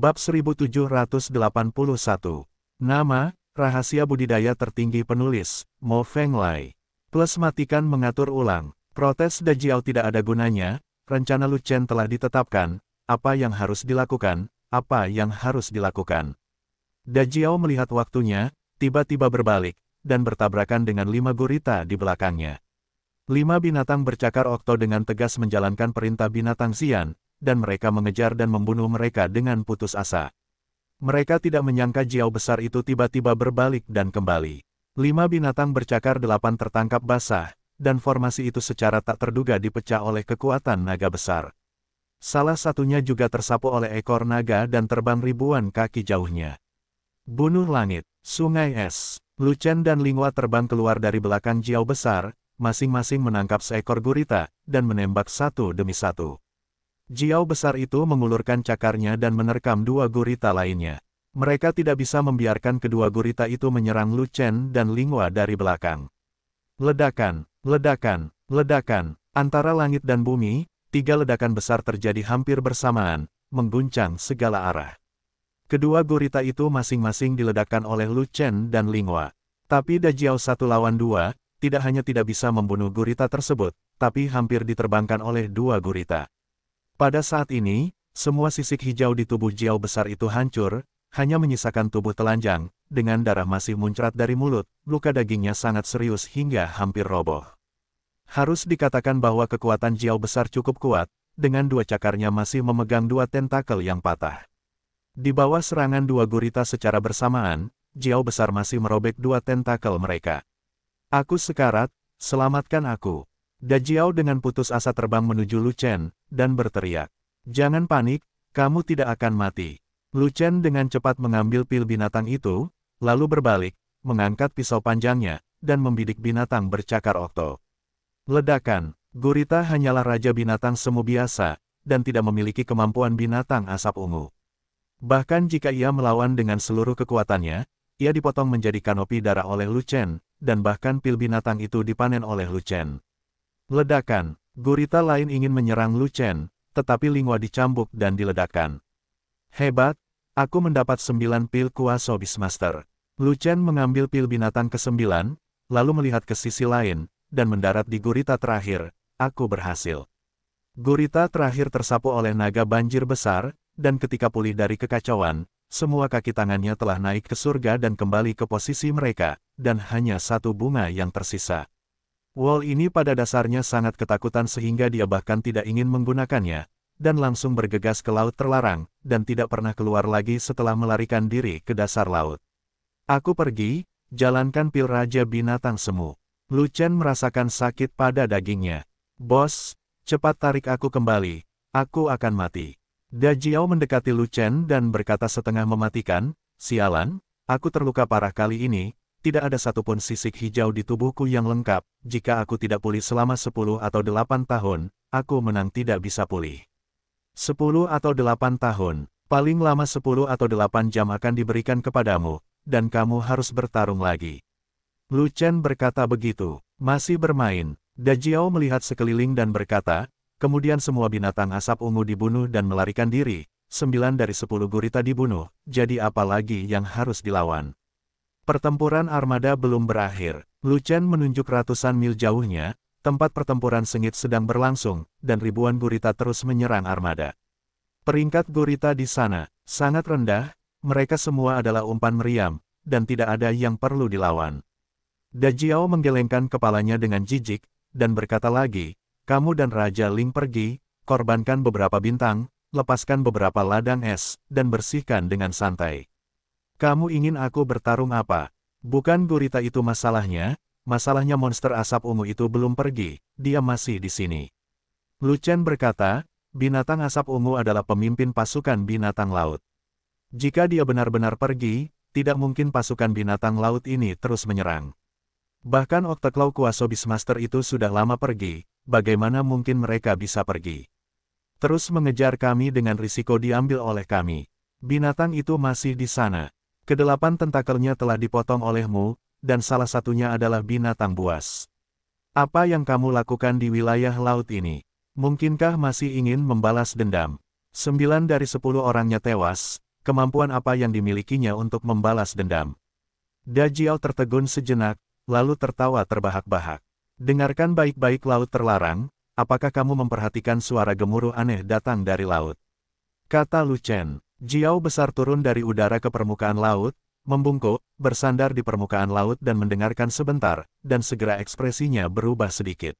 Bab 1781. Nama, Rahasia Budidaya Tertinggi Penulis, Mo Feng Lai. Plus matikan mengatur ulang, protes Dajiao tidak ada gunanya, rencana Lu Chen telah ditetapkan, apa yang harus dilakukan, apa yang harus dilakukan. Dajiao melihat waktunya, tiba-tiba berbalik, dan bertabrakan dengan lima gurita di belakangnya. Lima binatang bercakar okto dengan tegas menjalankan perintah binatang sian, dan mereka mengejar dan membunuh mereka dengan putus asa. Mereka tidak menyangka Jiao besar itu tiba-tiba berbalik dan kembali. Lima binatang bercakar delapan tertangkap basah, dan formasi itu secara tak terduga dipecah oleh kekuatan naga besar. Salah satunya juga tersapu oleh ekor naga dan terbang ribuan kaki jauhnya. Bunuh langit, sungai es, Lucen dan Lingwa terbang keluar dari belakang Jiao besar, masing-masing menangkap seekor gurita, dan menembak satu demi satu. Jiao besar itu mengulurkan cakarnya dan menerkam dua gurita lainnya. Mereka tidak bisa membiarkan kedua gurita itu menyerang Lu Chen dan Lingwa dari belakang. Ledakan, ledakan, ledakan, antara langit dan bumi, tiga ledakan besar terjadi hampir bersamaan, mengguncang segala arah. Kedua gurita itu masing-masing diledakkan oleh Lu Chen dan Lingwa. Tapi Dajiao satu lawan dua, tidak hanya tidak bisa membunuh gurita tersebut, tapi hampir diterbangkan oleh dua gurita. Pada saat ini, semua sisik hijau di tubuh Jiao besar itu hancur, hanya menyisakan tubuh telanjang, dengan darah masih muncrat dari mulut, luka dagingnya sangat serius hingga hampir roboh. Harus dikatakan bahwa kekuatan Jiao besar cukup kuat, dengan dua cakarnya masih memegang dua tentakel yang patah. Di bawah serangan dua gurita secara bersamaan, Jiao besar masih merobek dua tentakel mereka. Aku sekarat, selamatkan aku. Dajiao dengan putus asa terbang menuju Lu dan berteriak. Jangan panik, kamu tidak akan mati. Lu dengan cepat mengambil pil binatang itu, lalu berbalik, mengangkat pisau panjangnya, dan membidik binatang bercakar okto. Ledakan, Gurita hanyalah raja binatang semu biasa, dan tidak memiliki kemampuan binatang asap ungu. Bahkan jika ia melawan dengan seluruh kekuatannya, ia dipotong menjadi kanopi darah oleh Lu dan bahkan pil binatang itu dipanen oleh Lu Ledakan, gurita lain ingin menyerang Lucen, tetapi Lingua dicambuk dan diledakkan. Hebat, aku mendapat sembilan pil kuasa Beastmaster. Lu Chen mengambil pil binatang ke-9, lalu melihat ke sisi lain, dan mendarat di gurita terakhir, aku berhasil. Gurita terakhir tersapu oleh naga banjir besar, dan ketika pulih dari kekacauan, semua kaki tangannya telah naik ke surga dan kembali ke posisi mereka, dan hanya satu bunga yang tersisa. Wall ini pada dasarnya sangat ketakutan sehingga dia bahkan tidak ingin menggunakannya, dan langsung bergegas ke laut terlarang, dan tidak pernah keluar lagi setelah melarikan diri ke dasar laut. Aku pergi, jalankan pil Raja Binatang Semu. Lucen merasakan sakit pada dagingnya. Bos, cepat tarik aku kembali, aku akan mati. Dajiao mendekati Lucen dan berkata setengah mematikan, Sialan, aku terluka parah kali ini, tidak ada satupun sisik hijau di tubuhku yang lengkap, jika aku tidak pulih selama 10 atau 8 tahun, aku menang tidak bisa pulih. 10 atau 8 tahun, paling lama 10 atau 8 jam akan diberikan kepadamu, dan kamu harus bertarung lagi. Lu Chen berkata begitu, masih bermain, Dajiao melihat sekeliling dan berkata, kemudian semua binatang asap ungu dibunuh dan melarikan diri, 9 dari 10 gurita dibunuh, jadi apa lagi yang harus dilawan. Pertempuran armada belum berakhir. Lu Chen menunjuk ratusan mil jauhnya, tempat pertempuran sengit sedang berlangsung, dan ribuan gurita terus menyerang armada. Peringkat gurita di sana, sangat rendah, mereka semua adalah umpan meriam, dan tidak ada yang perlu dilawan. Dajiao menggelengkan kepalanya dengan jijik, dan berkata lagi, kamu dan Raja Ling pergi, korbankan beberapa bintang, lepaskan beberapa ladang es, dan bersihkan dengan santai. Kamu ingin aku bertarung apa? Bukan gurita itu masalahnya, masalahnya monster asap ungu itu belum pergi, dia masih di sini. Lucen berkata, binatang asap ungu adalah pemimpin pasukan binatang laut. Jika dia benar-benar pergi, tidak mungkin pasukan binatang laut ini terus menyerang. Bahkan Octaclaw Kuaso Beastmaster itu sudah lama pergi, bagaimana mungkin mereka bisa pergi? Terus mengejar kami dengan risiko diambil oleh kami. Binatang itu masih di sana. Kedelapan tentakelnya telah dipotong olehmu, dan salah satunya adalah binatang buas. Apa yang kamu lakukan di wilayah laut ini? Mungkinkah masih ingin membalas dendam? Sembilan dari sepuluh orangnya tewas, kemampuan apa yang dimilikinya untuk membalas dendam? Dajiao tertegun sejenak, lalu tertawa terbahak-bahak. Dengarkan baik-baik laut terlarang, apakah kamu memperhatikan suara gemuruh aneh datang dari laut? Kata Lu Chen. Jiao besar turun dari udara ke permukaan laut, membungkuk, bersandar di permukaan laut dan mendengarkan sebentar, dan segera ekspresinya berubah sedikit.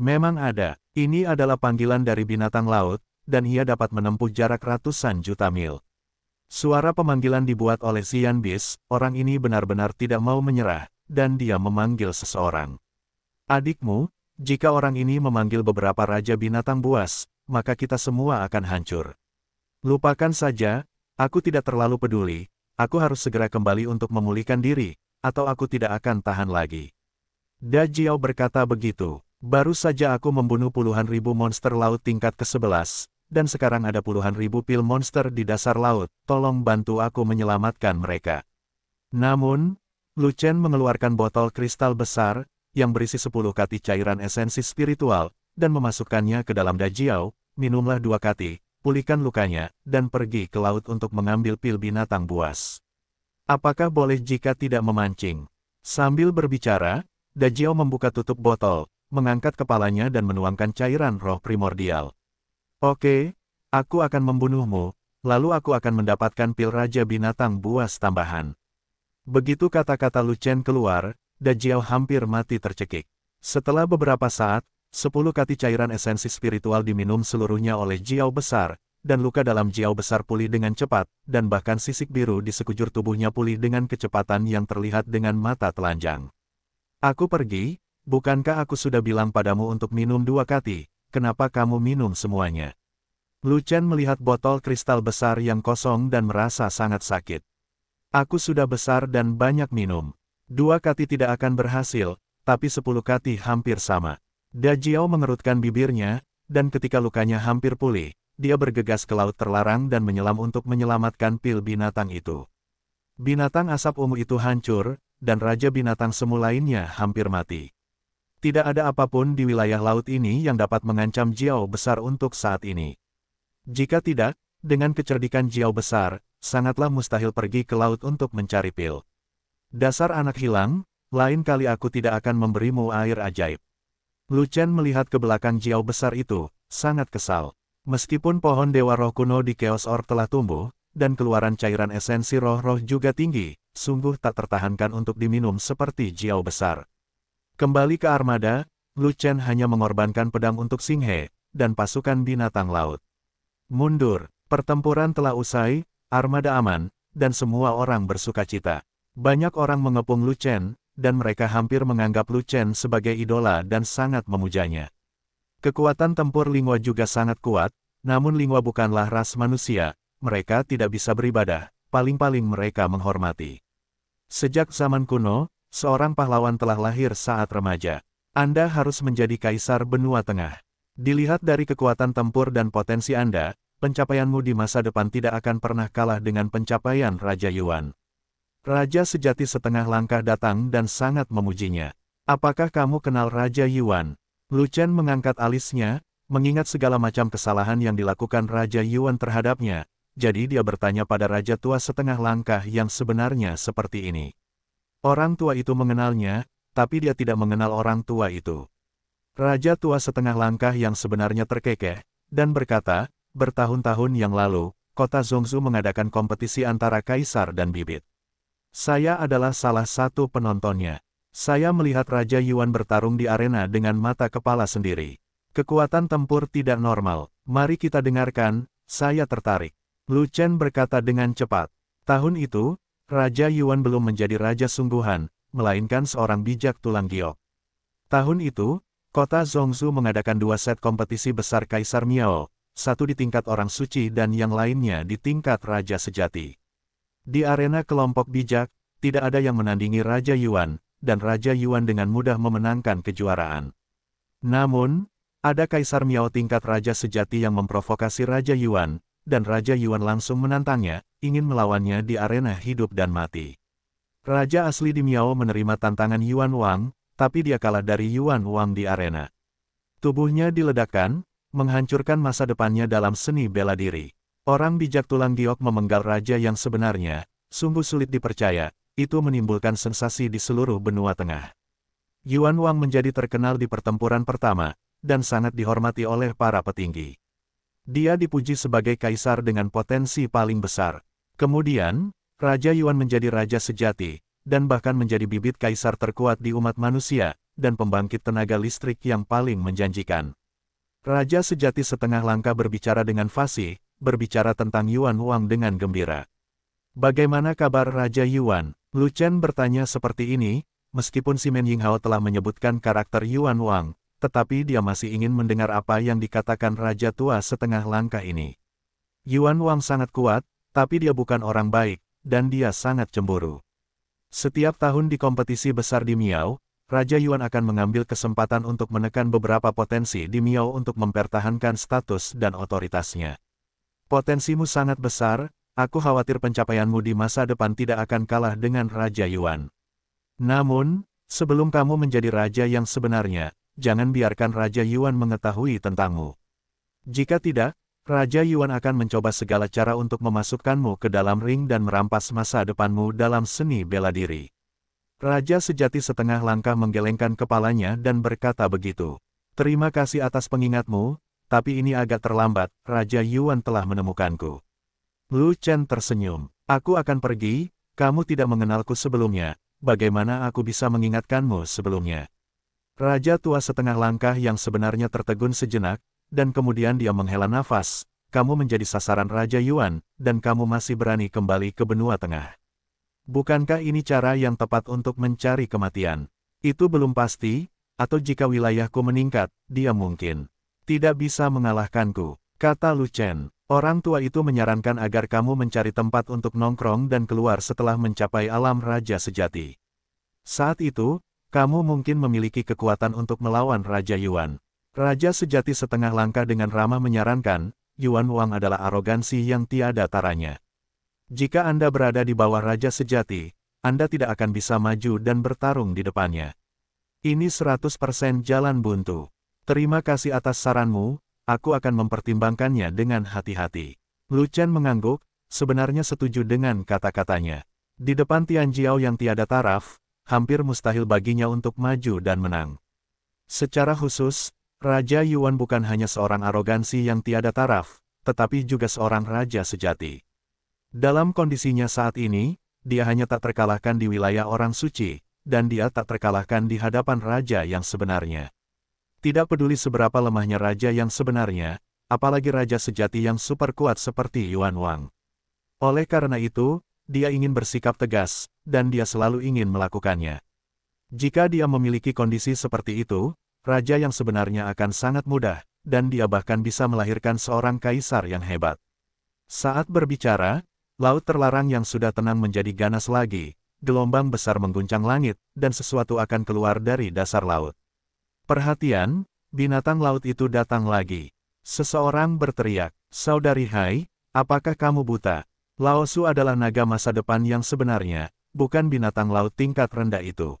Memang ada, ini adalah panggilan dari binatang laut, dan ia dapat menempuh jarak ratusan juta mil. Suara pemanggilan dibuat oleh Xian Bis, orang ini benar-benar tidak mau menyerah, dan dia memanggil seseorang. Adikmu, jika orang ini memanggil beberapa raja binatang buas, maka kita semua akan hancur. Lupakan saja, aku tidak terlalu peduli, aku harus segera kembali untuk memulihkan diri, atau aku tidak akan tahan lagi. Da berkata begitu, baru saja aku membunuh puluhan ribu monster laut tingkat ke-11, dan sekarang ada puluhan ribu pil monster di dasar laut, tolong bantu aku menyelamatkan mereka. Namun, Luchen mengeluarkan botol kristal besar, yang berisi 10 kati cairan esensi spiritual, dan memasukkannya ke dalam dajiao, minumlah dua kati, pulihkan lukanya, dan pergi ke laut untuk mengambil pil binatang buas. Apakah boleh jika tidak memancing? Sambil berbicara, Dajiao membuka tutup botol, mengangkat kepalanya dan menuangkan cairan roh primordial. Oke, aku akan membunuhmu, lalu aku akan mendapatkan pil raja binatang buas tambahan. Begitu kata-kata Lucen keluar, Dajiao hampir mati tercekik. Setelah beberapa saat, 10 kati cairan esensi spiritual diminum seluruhnya oleh Jiao Besar, dan luka dalam Jiao Besar pulih dengan cepat, dan bahkan sisik biru di sekujur tubuhnya pulih dengan kecepatan yang terlihat dengan mata telanjang. Aku pergi, bukankah aku sudah bilang padamu untuk minum dua kati, kenapa kamu minum semuanya? Lu Chen melihat botol kristal besar yang kosong dan merasa sangat sakit. Aku sudah besar dan banyak minum. Dua kati tidak akan berhasil, tapi sepuluh kati hampir sama. Dajiao mengerutkan bibirnya, dan ketika lukanya hampir pulih, dia bergegas ke laut terlarang dan menyelam untuk menyelamatkan pil binatang itu. Binatang asap ungu itu hancur, dan Raja Binatang Semu lainnya hampir mati. Tidak ada apapun di wilayah laut ini yang dapat mengancam Jiao besar untuk saat ini. Jika tidak, dengan kecerdikan Jiao besar, sangatlah mustahil pergi ke laut untuk mencari pil. Dasar anak hilang, lain kali aku tidak akan memberimu air ajaib. Lu Chen melihat ke belakang Jiao besar itu, sangat kesal. Meskipun pohon dewa roh kuno di Chaos Orb telah tumbuh, dan keluaran cairan esensi roh-roh juga tinggi, sungguh tak tertahankan untuk diminum seperti Jiao besar. Kembali ke armada, Lu Chen hanya mengorbankan pedang untuk Singhe, dan pasukan binatang laut. Mundur, pertempuran telah usai, armada aman, dan semua orang bersuka cita. Banyak orang mengepung Lu Chen, dan mereka hampir menganggap Lu Chen sebagai idola dan sangat memujanya. Kekuatan tempur Lingua juga sangat kuat, namun Lingua bukanlah ras manusia, mereka tidak bisa beribadah, paling-paling mereka menghormati. Sejak zaman kuno, seorang pahlawan telah lahir saat remaja. Anda harus menjadi kaisar benua tengah. Dilihat dari kekuatan tempur dan potensi Anda, pencapaianmu di masa depan tidak akan pernah kalah dengan pencapaian Raja Yuan. Raja sejati setengah langkah datang dan sangat memujinya. Apakah kamu kenal Raja Yuan? Lu Chen mengangkat alisnya, mengingat segala macam kesalahan yang dilakukan Raja Yuan terhadapnya, jadi dia bertanya pada Raja Tua setengah langkah yang sebenarnya seperti ini. Orang tua itu mengenalnya, tapi dia tidak mengenal orang tua itu. Raja Tua setengah langkah yang sebenarnya terkekeh, dan berkata, bertahun-tahun yang lalu, kota Zongzu mengadakan kompetisi antara kaisar dan bibit. Saya adalah salah satu penontonnya. Saya melihat Raja Yuan bertarung di arena dengan mata kepala sendiri. Kekuatan tempur tidak normal. Mari kita dengarkan, saya tertarik. Lu Chen berkata dengan cepat. Tahun itu, Raja Yuan belum menjadi raja sungguhan, melainkan seorang bijak tulang giok. Tahun itu, kota Zhongzhu mengadakan dua set kompetisi besar Kaisar Miao, satu di tingkat orang suci dan yang lainnya di tingkat raja sejati. Di arena kelompok bijak, tidak ada yang menandingi Raja Yuan, dan Raja Yuan dengan mudah memenangkan kejuaraan. Namun, ada Kaisar Miao tingkat Raja Sejati yang memprovokasi Raja Yuan, dan Raja Yuan langsung menantangnya, ingin melawannya di arena hidup dan mati. Raja asli di Miao menerima tantangan Yuan Wang, tapi dia kalah dari Yuan Wang di arena. Tubuhnya diledakkan, menghancurkan masa depannya dalam seni bela diri. Orang bijak tulang giok memenggal raja yang sebenarnya, sungguh sulit dipercaya, itu menimbulkan sensasi di seluruh benua tengah. Yuan Wang menjadi terkenal di pertempuran pertama, dan sangat dihormati oleh para petinggi. Dia dipuji sebagai kaisar dengan potensi paling besar. Kemudian, Raja Yuan menjadi raja sejati, dan bahkan menjadi bibit kaisar terkuat di umat manusia, dan pembangkit tenaga listrik yang paling menjanjikan. Raja sejati setengah langkah berbicara dengan fasih, berbicara tentang Yuan Wang dengan gembira. Bagaimana kabar Raja Yuan? Lu Chen bertanya seperti ini, meskipun Simen Yinghao telah menyebutkan karakter Yuan Wang, tetapi dia masih ingin mendengar apa yang dikatakan Raja Tua setengah langkah ini. Yuan Wang sangat kuat, tapi dia bukan orang baik, dan dia sangat cemburu. Setiap tahun di kompetisi besar di Miao, Raja Yuan akan mengambil kesempatan untuk menekan beberapa potensi di Miao untuk mempertahankan status dan otoritasnya. Potensimu sangat besar, aku khawatir pencapaianmu di masa depan tidak akan kalah dengan Raja Yuan. Namun, sebelum kamu menjadi raja yang sebenarnya, jangan biarkan Raja Yuan mengetahui tentangmu. Jika tidak, Raja Yuan akan mencoba segala cara untuk memasukkanmu ke dalam ring dan merampas masa depanmu dalam seni bela diri. Raja sejati setengah langkah menggelengkan kepalanya dan berkata begitu. Terima kasih atas pengingatmu, tapi ini agak terlambat, Raja Yuan telah menemukanku. Lu Chen tersenyum. Aku akan pergi, kamu tidak mengenalku sebelumnya, bagaimana aku bisa mengingatkanmu sebelumnya? Raja tua setengah langkah yang sebenarnya tertegun sejenak, dan kemudian dia menghela nafas, kamu menjadi sasaran Raja Yuan, dan kamu masih berani kembali ke benua tengah. Bukankah ini cara yang tepat untuk mencari kematian? Itu belum pasti, atau jika wilayahku meningkat, dia mungkin tidak bisa mengalahkanku, kata Lu Chen. Orang tua itu menyarankan agar kamu mencari tempat untuk nongkrong dan keluar setelah mencapai alam raja sejati. Saat itu, kamu mungkin memiliki kekuatan untuk melawan Raja Yuan. Raja sejati setengah langkah dengan ramah menyarankan, Yuan Wang adalah arogansi yang tiada taranya. Jika Anda berada di bawah Raja Sejati, Anda tidak akan bisa maju dan bertarung di depannya. Ini 100% jalan buntu. Terima kasih atas saranmu, aku akan mempertimbangkannya dengan hati-hati. Lu Chen mengangguk, sebenarnya setuju dengan kata-katanya. Di depan Tian Jiao yang tiada taraf, hampir mustahil baginya untuk maju dan menang. Secara khusus, Raja Yuan bukan hanya seorang arogansi yang tiada taraf, tetapi juga seorang raja sejati. Dalam kondisinya saat ini, dia hanya tak terkalahkan di wilayah orang suci, dan dia tak terkalahkan di hadapan raja yang sebenarnya. Tidak peduli seberapa lemahnya raja yang sebenarnya, apalagi raja sejati yang super kuat seperti Yuan Wang. Oleh karena itu, dia ingin bersikap tegas, dan dia selalu ingin melakukannya. Jika dia memiliki kondisi seperti itu, raja yang sebenarnya akan sangat mudah, dan dia bahkan bisa melahirkan seorang kaisar yang hebat. Saat berbicara, laut terlarang yang sudah tenang menjadi ganas lagi, gelombang besar mengguncang langit, dan sesuatu akan keluar dari dasar laut. Perhatian, binatang laut itu datang lagi. Seseorang berteriak, Saudari Hai, apakah kamu buta? Laosu adalah naga masa depan yang sebenarnya, bukan binatang laut tingkat rendah itu.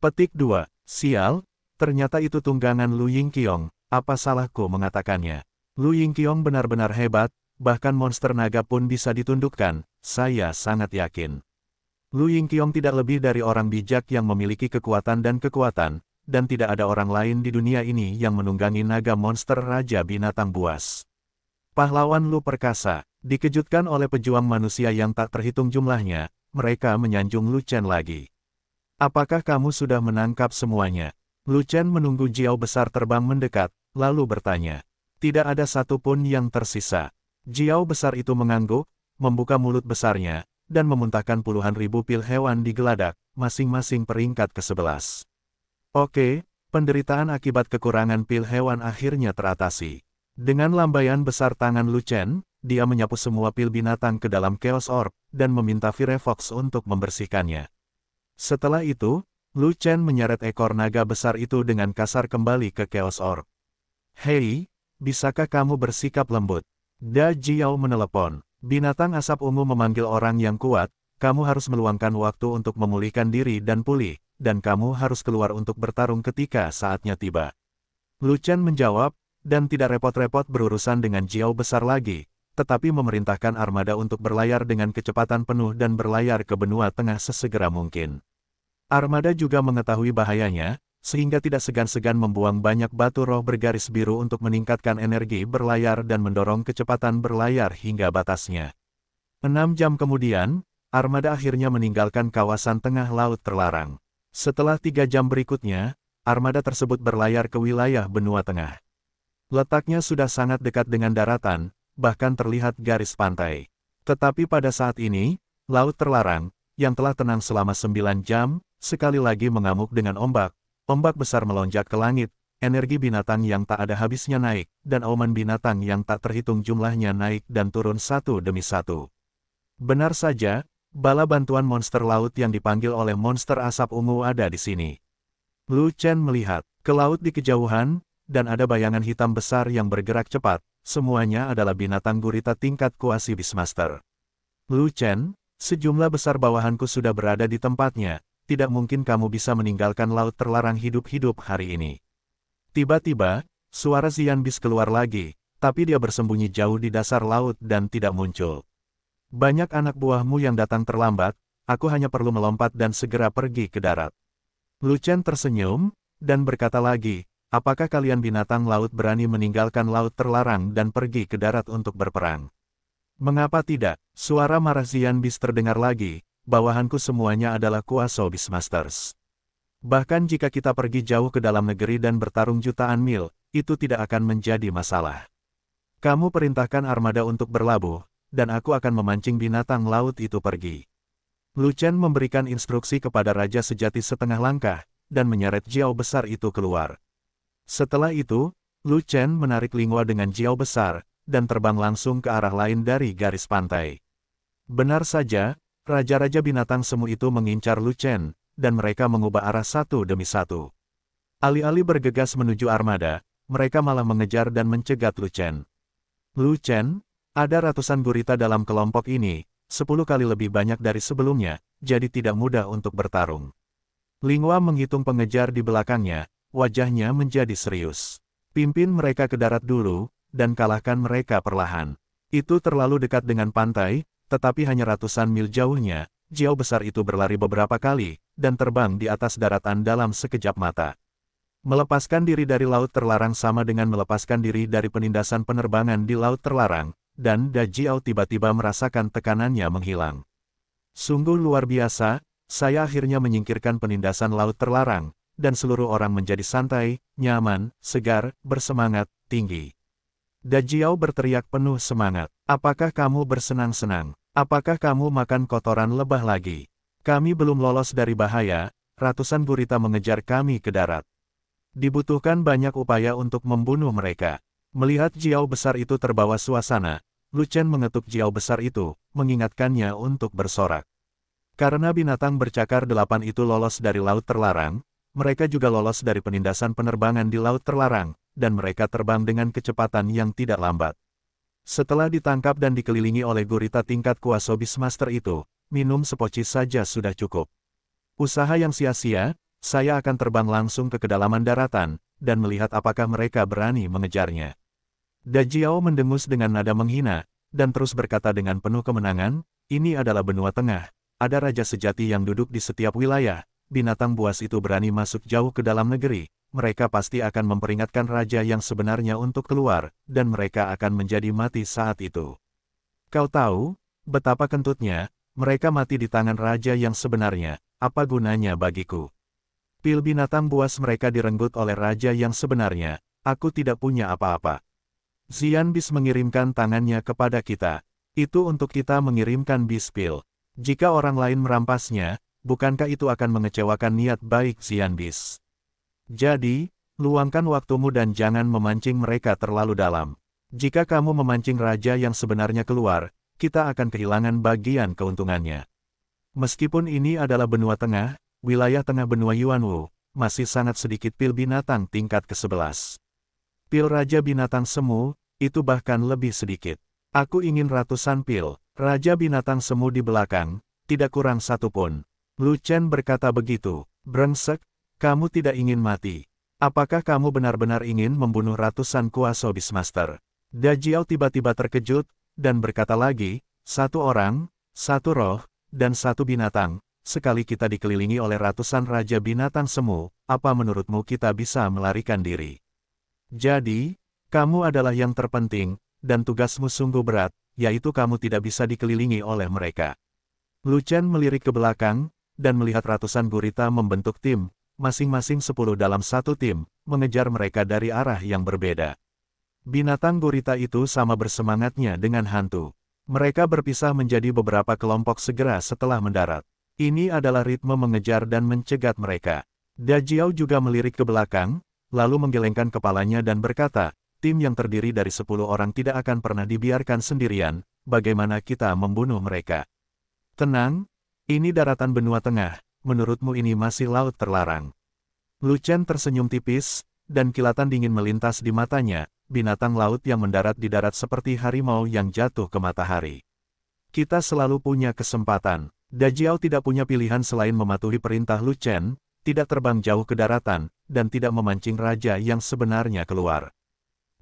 Petik 2. Sial, ternyata itu tunggangan Lu Yingqiong, apa salahku mengatakannya? Lu Yingqiong benar-benar hebat, bahkan monster naga pun bisa ditundukkan, saya sangat yakin. Lu Yingqiong tidak lebih dari orang bijak yang memiliki kekuatan dan kekuatan, dan tidak ada orang lain di dunia ini yang menunggangi naga monster Raja Binatang Buas. Pahlawan Lu Perkasa, dikejutkan oleh pejuang manusia yang tak terhitung jumlahnya, mereka menyanjung Lu Chen lagi. Apakah kamu sudah menangkap semuanya? Lu Chen menunggu Jiao besar terbang mendekat, lalu bertanya. Tidak ada satupun yang tersisa. Jiao besar itu mengangguk, membuka mulut besarnya, dan memuntahkan puluhan ribu pil hewan di geladak, masing-masing peringkat ke-11. Oke, penderitaan akibat kekurangan pil hewan akhirnya teratasi. Dengan lambaian besar tangan Lucen, dia menyapu semua pil binatang ke dalam Chaos Orb, dan meminta Firefox untuk membersihkannya. Setelah itu, Lucen menyeret ekor naga besar itu dengan kasar kembali ke Chaos Orb. Hei, bisakah kamu bersikap lembut? Da Jiao menelepon. Binatang asap ungu memanggil orang yang kuat, kamu harus meluangkan waktu untuk memulihkan diri dan pulih, dan kamu harus keluar untuk bertarung ketika saatnya tiba. Lu Chen menjawab, dan tidak repot-repot berurusan dengan Jiao besar lagi, tetapi memerintahkan armada untuk berlayar dengan kecepatan penuh dan berlayar ke benua tengah sesegera mungkin. Armada juga mengetahui bahayanya, sehingga tidak segan-segan membuang banyak batu roh bergaris biru untuk meningkatkan energi berlayar dan mendorong kecepatan berlayar hingga batasnya. Enam jam kemudian, armada akhirnya meninggalkan kawasan tengah laut terlarang. Setelah tiga jam berikutnya, armada tersebut berlayar ke wilayah benua tengah. Letaknya sudah sangat dekat dengan daratan, bahkan terlihat garis pantai. Tetapi pada saat ini, laut terlarang, yang telah tenang selama sembilan jam, sekali lagi mengamuk dengan ombak. Ombak besar melonjak ke langit, energi binatang yang tak ada habisnya naik, dan auman binatang yang tak terhitung jumlahnya naik dan turun satu demi satu. Benar saja, Bala bantuan monster laut yang dipanggil oleh monster asap ungu ada di sini. Lu Chen melihat ke laut di kejauhan, dan ada bayangan hitam besar yang bergerak cepat, semuanya adalah binatang gurita tingkat kuasi Beastmaster. Lu Chen, sejumlah besar bawahanku sudah berada di tempatnya, tidak mungkin kamu bisa meninggalkan laut terlarang hidup-hidup hari ini. Tiba-tiba, suara Zian Bis keluar lagi, tapi dia bersembunyi jauh di dasar laut dan tidak muncul. Banyak anak buahmu yang datang terlambat, aku hanya perlu melompat dan segera pergi ke darat. Lucen tersenyum, dan berkata lagi, apakah kalian binatang laut berani meninggalkan laut terlarang dan pergi ke darat untuk berperang? Mengapa tidak? Suara marah Zian Bis terdengar lagi, bawahanku semuanya adalah kuasa bismasters. Bahkan jika kita pergi jauh ke dalam negeri dan bertarung jutaan mil, itu tidak akan menjadi masalah. Kamu perintahkan armada untuk berlabuh, dan aku akan memancing binatang laut itu pergi. Luchen memberikan instruksi kepada Raja Sejati setengah langkah, dan menyeret Jiao besar itu keluar. Setelah itu, Luchen menarik Lingua dengan Jiao besar, dan terbang langsung ke arah lain dari garis pantai. Benar saja, Raja-Raja binatang semu itu mengincar Luchen dan mereka mengubah arah satu demi satu. Alih-alih bergegas menuju armada, mereka malah mengejar dan mencegat Luchen. Chen, ada ratusan gurita dalam kelompok ini, sepuluh kali lebih banyak dari sebelumnya, jadi tidak mudah untuk bertarung. Lingua menghitung pengejar di belakangnya, wajahnya menjadi serius. Pimpin mereka ke darat dulu, dan kalahkan mereka perlahan. Itu terlalu dekat dengan pantai, tetapi hanya ratusan mil jauhnya, Jauh besar itu berlari beberapa kali, dan terbang di atas daratan dalam sekejap mata. Melepaskan diri dari laut terlarang sama dengan melepaskan diri dari penindasan penerbangan di laut terlarang, dan Dajiao tiba-tiba merasakan tekanannya menghilang. Sungguh luar biasa, saya akhirnya menyingkirkan penindasan laut terlarang, dan seluruh orang menjadi santai, nyaman, segar, bersemangat, tinggi. Dajiao berteriak penuh semangat, apakah kamu bersenang-senang? Apakah kamu makan kotoran lebah lagi? Kami belum lolos dari bahaya, ratusan gurita mengejar kami ke darat. Dibutuhkan banyak upaya untuk membunuh mereka. Melihat Jiao besar itu terbawa suasana, Lu Chen mengetuk Jiao besar itu, mengingatkannya untuk bersorak. Karena binatang bercakar delapan itu lolos dari laut terlarang, mereka juga lolos dari penindasan penerbangan di laut terlarang, dan mereka terbang dengan kecepatan yang tidak lambat. Setelah ditangkap dan dikelilingi oleh gurita tingkat kuasa master itu, minum sepoci saja sudah cukup. Usaha yang sia-sia, saya akan terbang langsung ke kedalaman daratan, dan melihat apakah mereka berani mengejarnya. Dajiao mendengus dengan nada menghina, dan terus berkata dengan penuh kemenangan, ini adalah benua tengah, ada raja sejati yang duduk di setiap wilayah, binatang buas itu berani masuk jauh ke dalam negeri, mereka pasti akan memperingatkan raja yang sebenarnya untuk keluar, dan mereka akan menjadi mati saat itu. Kau tahu, betapa kentutnya, mereka mati di tangan raja yang sebenarnya, apa gunanya bagiku? Pil binatang buas mereka direnggut oleh raja yang sebenarnya, aku tidak punya apa-apa, Zian Bis mengirimkan tangannya kepada kita. Itu untuk kita mengirimkan bis pil. Jika orang lain merampasnya, bukankah itu akan mengecewakan niat baik Zian Bis? Jadi, luangkan waktumu dan jangan memancing mereka terlalu dalam. Jika kamu memancing raja yang sebenarnya keluar, kita akan kehilangan bagian keuntungannya. Meskipun ini adalah benua tengah, wilayah tengah benua Yuanwu, masih sangat sedikit pil binatang tingkat ke-11. Pil Raja Binatang Semu, itu bahkan lebih sedikit. Aku ingin ratusan pil, Raja Binatang Semu di belakang, tidak kurang satu pun. Lu Chen berkata begitu, brengsek, kamu tidak ingin mati. Apakah kamu benar-benar ingin membunuh ratusan kuasa Bismaster? Dajiao tiba-tiba terkejut, dan berkata lagi, satu orang, satu roh, dan satu binatang, sekali kita dikelilingi oleh ratusan raja binatang semu, apa menurutmu kita bisa melarikan diri? Jadi, kamu adalah yang terpenting, dan tugasmu sungguh berat, yaitu kamu tidak bisa dikelilingi oleh mereka. Chen melirik ke belakang, dan melihat ratusan gurita membentuk tim, masing-masing sepuluh dalam satu tim, mengejar mereka dari arah yang berbeda. Binatang gurita itu sama bersemangatnya dengan hantu. Mereka berpisah menjadi beberapa kelompok segera setelah mendarat. Ini adalah ritme mengejar dan mencegat mereka. Dajiao juga melirik ke belakang, lalu menggelengkan kepalanya dan berkata, tim yang terdiri dari sepuluh orang tidak akan pernah dibiarkan sendirian, bagaimana kita membunuh mereka? Tenang, ini daratan benua tengah, menurutmu ini masih laut terlarang. Lucen tersenyum tipis, dan kilatan dingin melintas di matanya, binatang laut yang mendarat di darat seperti harimau yang jatuh ke matahari. Kita selalu punya kesempatan. Dajiao tidak punya pilihan selain mematuhi perintah Lucen, tidak terbang jauh ke daratan, dan tidak memancing raja yang sebenarnya keluar.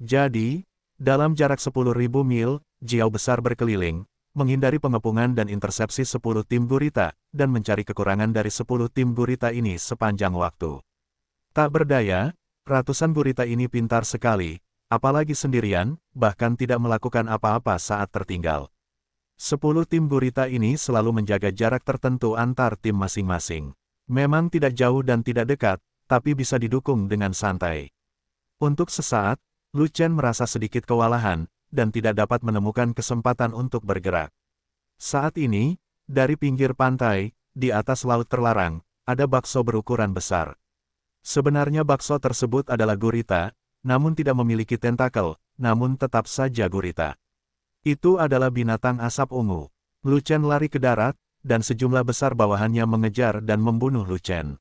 Jadi, dalam jarak 10.000 mil, Jiao besar berkeliling, menghindari pengepungan dan intersepsi 10 tim gurita, dan mencari kekurangan dari 10 tim gurita ini sepanjang waktu. Tak berdaya, ratusan gurita ini pintar sekali, apalagi sendirian, bahkan tidak melakukan apa-apa saat tertinggal. 10 tim gurita ini selalu menjaga jarak tertentu antar tim masing-masing. Memang tidak jauh dan tidak dekat, tapi bisa didukung dengan santai. Untuk sesaat, Lu Chen merasa sedikit kewalahan, dan tidak dapat menemukan kesempatan untuk bergerak. Saat ini, dari pinggir pantai, di atas laut terlarang, ada bakso berukuran besar. Sebenarnya bakso tersebut adalah gurita, namun tidak memiliki tentakel, namun tetap saja gurita. Itu adalah binatang asap ungu. Lu Chen lari ke darat, dan sejumlah besar bawahannya mengejar dan membunuh Lu Chen.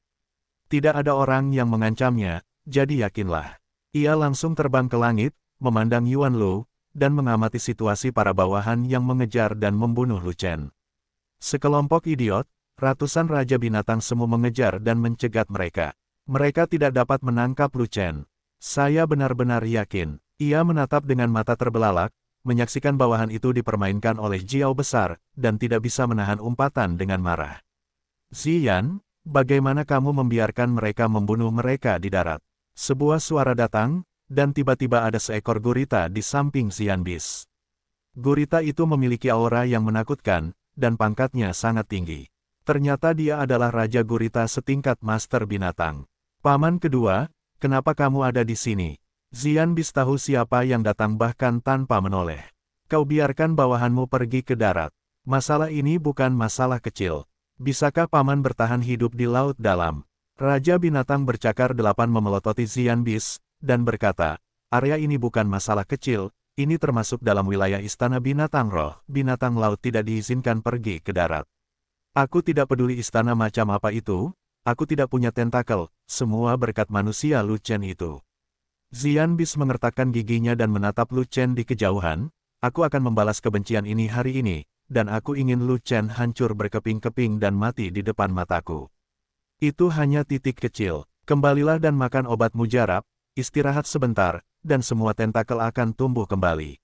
Tidak ada orang yang mengancamnya, jadi yakinlah. Ia langsung terbang ke langit, memandang Yuan Lu, dan mengamati situasi para bawahan yang mengejar dan membunuh Lu Chen. Sekelompok idiot, ratusan raja binatang semu mengejar dan mencegat mereka. Mereka tidak dapat menangkap Lu Chen. Saya benar-benar yakin. Ia menatap dengan mata terbelalak, menyaksikan bawahan itu dipermainkan oleh Jiao besar, dan tidak bisa menahan umpatan dengan marah. Yan, bagaimana kamu membiarkan mereka membunuh mereka di darat? Sebuah suara datang, dan tiba-tiba ada seekor gurita di samping Xianbis. Gurita itu memiliki aura yang menakutkan, dan pangkatnya sangat tinggi. Ternyata dia adalah Raja Gurita setingkat Master Binatang. Paman kedua, kenapa kamu ada di sini? Xianbis tahu siapa yang datang bahkan tanpa menoleh. Kau biarkan bawahanmu pergi ke darat. Masalah ini bukan masalah kecil. Bisakah paman bertahan hidup di laut dalam? Raja binatang bercakar delapan memelototi Xian Bis, dan berkata, area ini bukan masalah kecil, ini termasuk dalam wilayah istana binatang roh, binatang laut tidak diizinkan pergi ke darat. Aku tidak peduli istana macam apa itu, aku tidak punya tentakel, semua berkat manusia Lu Chen itu. Xian Bis mengertakkan giginya dan menatap Lu Chen di kejauhan, aku akan membalas kebencian ini hari ini, dan aku ingin Lu Chen hancur berkeping-keping dan mati di depan mataku. Itu hanya titik kecil. Kembalilah dan makan obat mujarab, istirahat sebentar, dan semua tentakel akan tumbuh kembali.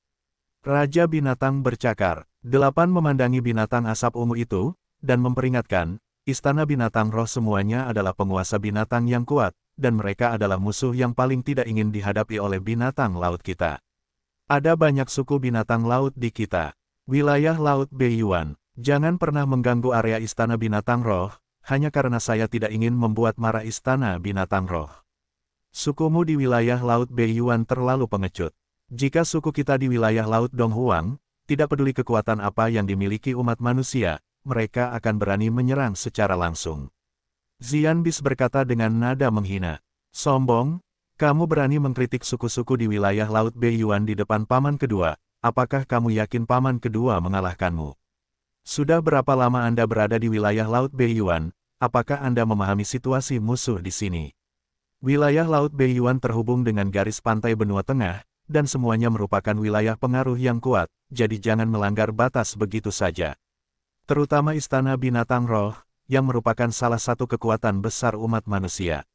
Raja binatang bercakar. Delapan memandangi binatang asap ungu itu, dan memperingatkan, istana binatang roh semuanya adalah penguasa binatang yang kuat, dan mereka adalah musuh yang paling tidak ingin dihadapi oleh binatang laut kita. Ada banyak suku binatang laut di kita. Wilayah Laut Beiyuan, jangan pernah mengganggu area istana binatang roh, hanya karena saya tidak ingin membuat marah istana binatang roh. Sukumu di wilayah Laut Beiyuan terlalu pengecut. Jika suku kita di wilayah Laut Donghuang, tidak peduli kekuatan apa yang dimiliki umat manusia, mereka akan berani menyerang secara langsung. Zian Bis berkata dengan nada menghina, Sombong, kamu berani mengkritik suku-suku di wilayah Laut Beiyuan di depan paman kedua, apakah kamu yakin paman kedua mengalahkanmu? Sudah berapa lama Anda berada di wilayah Laut Beiyuan? Apakah Anda memahami situasi musuh di sini? Wilayah Laut Beiyuan terhubung dengan garis pantai benua tengah, dan semuanya merupakan wilayah pengaruh yang kuat, jadi jangan melanggar batas begitu saja. Terutama Istana Binatang Roh, yang merupakan salah satu kekuatan besar umat manusia.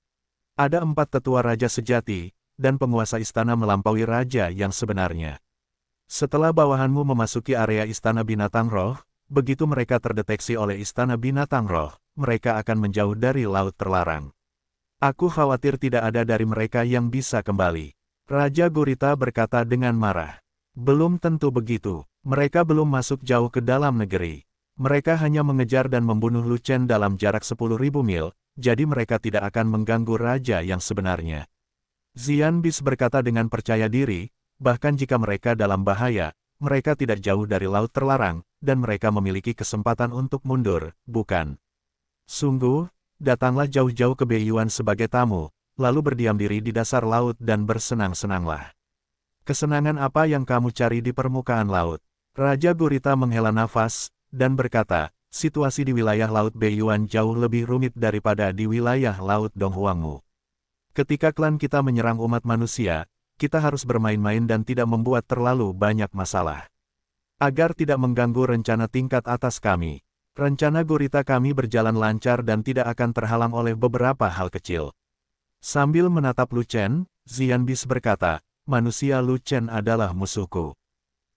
Ada empat tetua raja sejati, dan penguasa istana melampaui raja yang sebenarnya. Setelah bawahanmu memasuki area Istana Binatang Roh, Begitu mereka terdeteksi oleh Istana Binatang Roh, mereka akan menjauh dari Laut Terlarang. Aku khawatir tidak ada dari mereka yang bisa kembali. Raja Gurita berkata dengan marah. Belum tentu begitu, mereka belum masuk jauh ke dalam negeri. Mereka hanya mengejar dan membunuh Lucen dalam jarak 10.000 mil, jadi mereka tidak akan mengganggu raja yang sebenarnya. Zian Bis berkata dengan percaya diri, bahkan jika mereka dalam bahaya, mereka tidak jauh dari laut terlarang, dan mereka memiliki kesempatan untuk mundur, bukan? Sungguh, datanglah jauh-jauh ke Beiyuan sebagai tamu, lalu berdiam diri di dasar laut dan bersenang-senanglah. Kesenangan apa yang kamu cari di permukaan laut? Raja Gurita menghela nafas, dan berkata, situasi di wilayah Laut Beiyuan jauh lebih rumit daripada di wilayah Laut Donghuangmu. Ketika klan kita menyerang umat manusia, kita harus bermain-main dan tidak membuat terlalu banyak masalah agar tidak mengganggu rencana tingkat atas kami. Rencana gurita kami berjalan lancar dan tidak akan terhalang oleh beberapa hal kecil. Sambil menatap Lu Chen, Bis berkata, manusia Lu Chen adalah musuhku.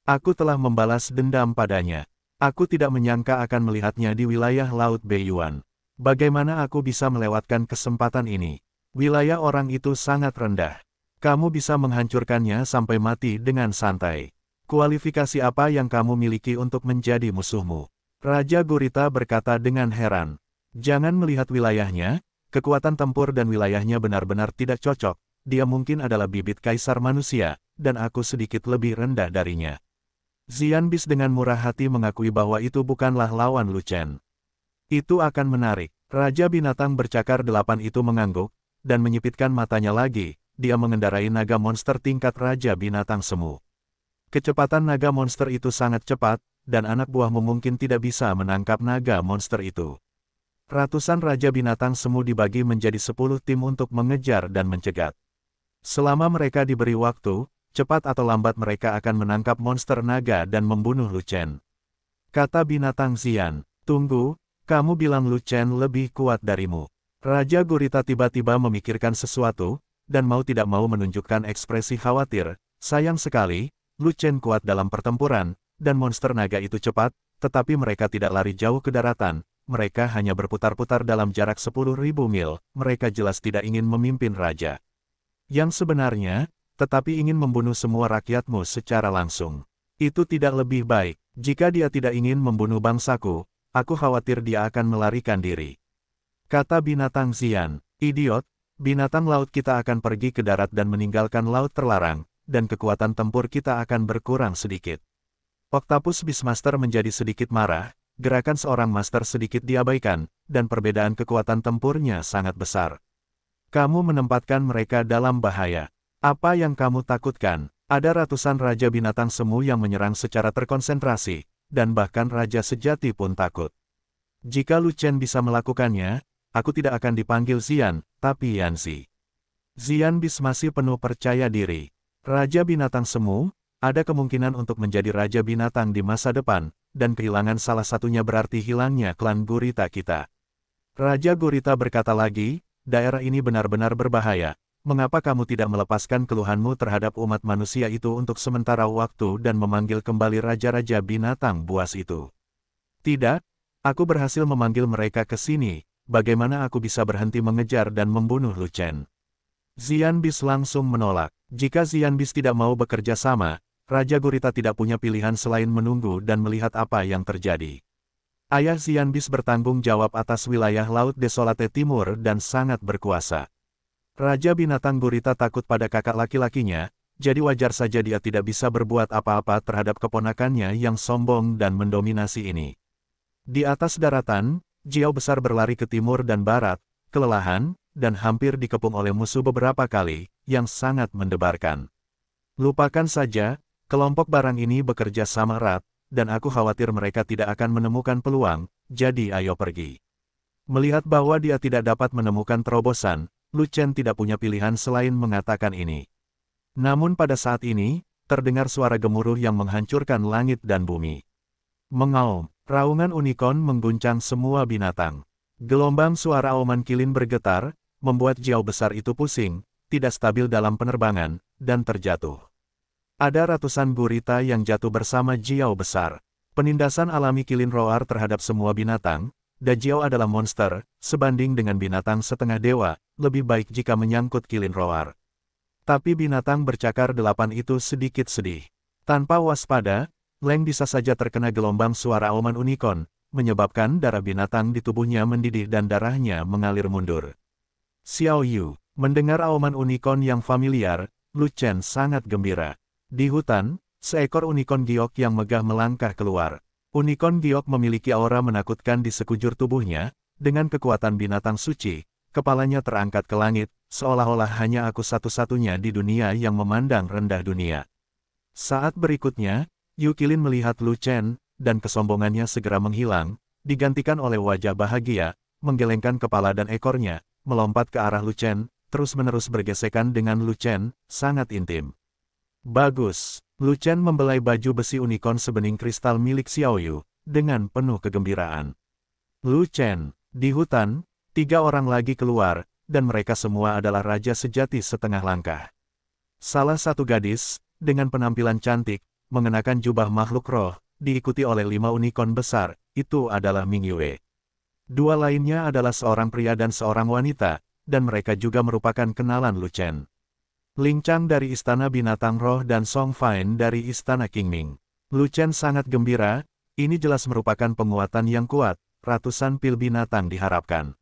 Aku telah membalas dendam padanya. Aku tidak menyangka akan melihatnya di wilayah Laut Beiyuan. Bagaimana aku bisa melewatkan kesempatan ini? Wilayah orang itu sangat rendah. Kamu bisa menghancurkannya sampai mati dengan santai. Kualifikasi apa yang kamu miliki untuk menjadi musuhmu? Raja Gurita berkata dengan heran. Jangan melihat wilayahnya, kekuatan tempur dan wilayahnya benar-benar tidak cocok, dia mungkin adalah bibit kaisar manusia, dan aku sedikit lebih rendah darinya. Zian Bis dengan murah hati mengakui bahwa itu bukanlah lawan Lucen. Itu akan menarik. Raja binatang bercakar delapan itu mengangguk, dan menyipitkan matanya lagi, dia mengendarai naga monster tingkat Raja binatang semu. Kecepatan naga monster itu sangat cepat, dan anak buahmu mungkin tidak bisa menangkap naga monster itu. Ratusan raja binatang semu dibagi menjadi sepuluh tim untuk mengejar dan mencegat. Selama mereka diberi waktu, cepat atau lambat mereka akan menangkap monster naga dan membunuh Lucen. Kata binatang Zian, tunggu, kamu bilang Lucen lebih kuat darimu. Raja Gurita tiba-tiba memikirkan sesuatu, dan mau tidak mau menunjukkan ekspresi khawatir, sayang sekali, Lu Chen kuat dalam pertempuran, dan monster naga itu cepat, tetapi mereka tidak lari jauh ke daratan, mereka hanya berputar-putar dalam jarak 10.000 mil, mereka jelas tidak ingin memimpin raja. Yang sebenarnya, tetapi ingin membunuh semua rakyatmu secara langsung. Itu tidak lebih baik, jika dia tidak ingin membunuh bangsaku, aku khawatir dia akan melarikan diri. Kata binatang Zian, idiot, binatang laut kita akan pergi ke darat dan meninggalkan laut terlarang, dan kekuatan tempur kita akan berkurang sedikit. Octopus Beastmaster menjadi sedikit marah, gerakan seorang master sedikit diabaikan, dan perbedaan kekuatan tempurnya sangat besar. Kamu menempatkan mereka dalam bahaya. Apa yang kamu takutkan? Ada ratusan raja binatang semu yang menyerang secara terkonsentrasi, dan bahkan raja sejati pun takut. Jika Lu Chen bisa melakukannya, aku tidak akan dipanggil Zian, tapi Yanzi. Zian Bis masih penuh percaya diri. Raja Binatang Semu, ada kemungkinan untuk menjadi Raja Binatang di masa depan, dan kehilangan salah satunya berarti hilangnya klan Gurita kita. Raja Gurita berkata lagi, daerah ini benar-benar berbahaya. Mengapa kamu tidak melepaskan keluhanmu terhadap umat manusia itu untuk sementara waktu dan memanggil kembali Raja-Raja Binatang buas itu? Tidak, aku berhasil memanggil mereka ke sini, bagaimana aku bisa berhenti mengejar dan membunuh Lucen? Zian Bis langsung menolak. Jika Zian Bis tidak mau bekerja sama, Raja Gurita tidak punya pilihan selain menunggu dan melihat apa yang terjadi. Ayah Zian Bis bertanggung jawab atas wilayah Laut Desolate Timur dan sangat berkuasa. Raja Binatang Gurita takut pada kakak laki-lakinya, jadi wajar saja dia tidak bisa berbuat apa-apa terhadap keponakannya yang sombong dan mendominasi ini. Di atas daratan, Jiao besar berlari ke timur dan barat, kelelahan, dan hampir dikepung oleh musuh beberapa kali, yang sangat mendebarkan. Lupakan saja, kelompok barang ini bekerja sama erat, dan aku khawatir mereka tidak akan menemukan peluang, jadi ayo pergi. Melihat bahwa dia tidak dapat menemukan terobosan, Lucen tidak punya pilihan selain mengatakan ini. Namun pada saat ini, terdengar suara gemuruh yang menghancurkan langit dan bumi. Mengaum, raungan unicorn mengguncang semua binatang. Gelombang suara oman kilin bergetar, membuat Jiao besar itu pusing, tidak stabil dalam penerbangan, dan terjatuh. Ada ratusan gurita yang jatuh bersama Jiao besar. Penindasan alami Kilin Roar terhadap semua binatang, dan jiao adalah monster, sebanding dengan binatang setengah dewa, lebih baik jika menyangkut Kilin Roar. Tapi binatang bercakar delapan itu sedikit sedih. Tanpa waspada, Leng bisa saja terkena gelombang suara oman unicorn, menyebabkan darah binatang di tubuhnya mendidih dan darahnya mengalir mundur. Xiao Yu, mendengar auman unicorn yang familiar, Lu Chen sangat gembira. Di hutan, seekor unicorn giok yang megah melangkah keluar. Unicorn giok memiliki aura menakutkan di sekujur tubuhnya, dengan kekuatan binatang suci, kepalanya terangkat ke langit, seolah-olah hanya aku satu-satunya di dunia yang memandang rendah dunia. Saat berikutnya, Yu Yukilin melihat Lu Chen, dan kesombongannya segera menghilang, digantikan oleh wajah bahagia, menggelengkan kepala dan ekornya, melompat ke arah Lucen, terus-menerus bergesekan dengan Lucen, sangat intim. Bagus, Lucen membelai baju besi unicorn sebening kristal milik Xiaoyu, dengan penuh kegembiraan. Lucen, di hutan, tiga orang lagi keluar, dan mereka semua adalah raja sejati setengah langkah. Salah satu gadis, dengan penampilan cantik, mengenakan jubah makhluk roh, diikuti oleh lima unicorn besar, itu adalah Ming Yue. Dua lainnya adalah seorang pria dan seorang wanita, dan mereka juga merupakan kenalan Lu Chen. Ling Chang dari Istana Binatang Roh dan Song Fine dari Istana Qingming. Lu Chen sangat gembira, ini jelas merupakan penguatan yang kuat, ratusan pil binatang diharapkan.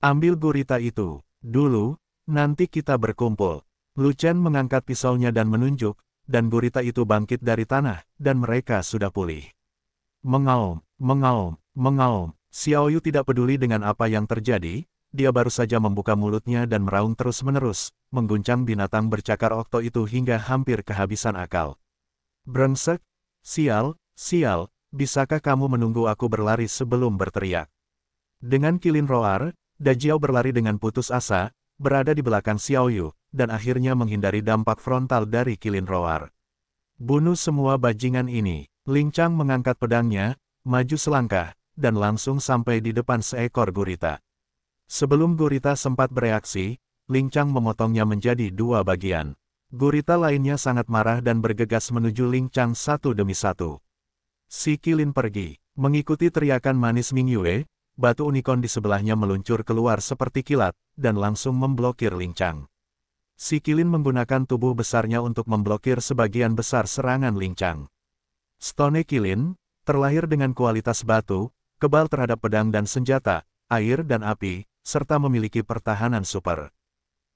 Ambil gurita itu, dulu, nanti kita berkumpul. Lu Chen mengangkat pisaunya dan menunjuk, dan gurita itu bangkit dari tanah, dan mereka sudah pulih. Mengaum, mengaum, mengaum, Xiao Yu tidak peduli dengan apa yang terjadi, dia baru saja membuka mulutnya dan meraung terus-menerus, mengguncang binatang bercakar okto itu hingga hampir kehabisan akal. Brengsek, sial, sial, bisakah kamu menunggu aku berlari sebelum berteriak? Dengan kilin roar, Dajiao berlari dengan putus asa, berada di belakang Xiao Yu, dan akhirnya menghindari dampak frontal dari kilin roar. Bunuh semua bajingan ini, Ling Chang mengangkat pedangnya, maju selangkah, dan langsung sampai di depan seekor gurita. Sebelum gurita sempat bereaksi, Ling Chang memotongnya menjadi dua bagian. Gurita lainnya sangat marah dan bergegas menuju Ling Chang satu demi satu. Si Kilin pergi, mengikuti teriakan manis Ming Yue, batu unicorn di sebelahnya meluncur keluar seperti kilat, dan langsung memblokir Ling Chang. Si Kilin menggunakan tubuh besarnya untuk memblokir sebagian besar serangan Ling Chang. Stone Kilin, terlahir dengan kualitas batu, kebal terhadap pedang dan senjata, air dan api, serta memiliki pertahanan super.